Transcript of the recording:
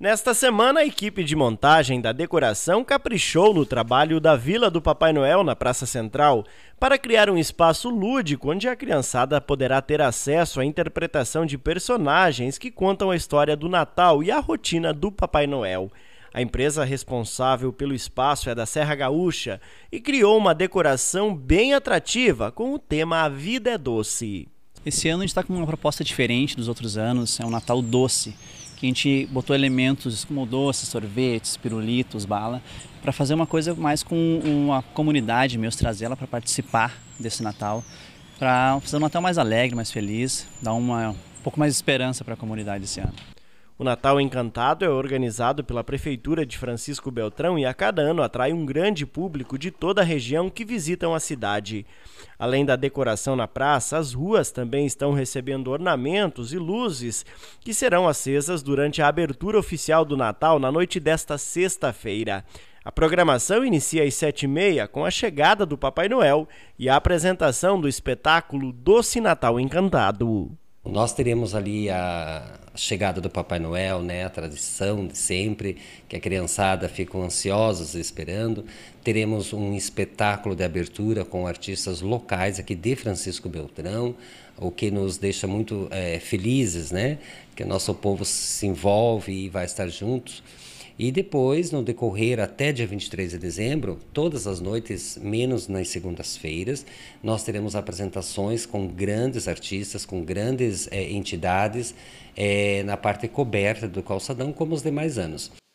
Nesta semana, a equipe de montagem da decoração caprichou no trabalho da Vila do Papai Noel na Praça Central para criar um espaço lúdico onde a criançada poderá ter acesso à interpretação de personagens que contam a história do Natal e a rotina do Papai Noel. A empresa responsável pelo espaço é da Serra Gaúcha e criou uma decoração bem atrativa com o tema A Vida é Doce. Esse ano a gente está com uma proposta diferente dos outros anos, é um Natal doce que a gente botou elementos como doces, sorvetes, pirulitos, bala, para fazer uma coisa mais com uma comunidade meus trazer ela para participar desse Natal, para fazer um Natal mais alegre, mais feliz, dar uma, um pouco mais de esperança para a comunidade esse ano. O Natal Encantado é organizado pela Prefeitura de Francisco Beltrão e a cada ano atrai um grande público de toda a região que visitam a cidade. Além da decoração na praça, as ruas também estão recebendo ornamentos e luzes que serão acesas durante a abertura oficial do Natal na noite desta sexta-feira. A programação inicia às sete e meia com a chegada do Papai Noel e a apresentação do espetáculo Doce Natal Encantado. Nós teremos ali a chegada do Papai Noel, né, a tradição de sempre, que a criançada fica ansiosos esperando. Teremos um espetáculo de abertura com artistas locais aqui de Francisco Beltrão, o que nos deixa muito é, felizes, né, que nosso povo se envolve e vai estar juntos. E depois, no decorrer até dia 23 de dezembro, todas as noites, menos nas segundas-feiras, nós teremos apresentações com grandes artistas, com grandes é, entidades é, na parte coberta do calçadão, como os demais anos.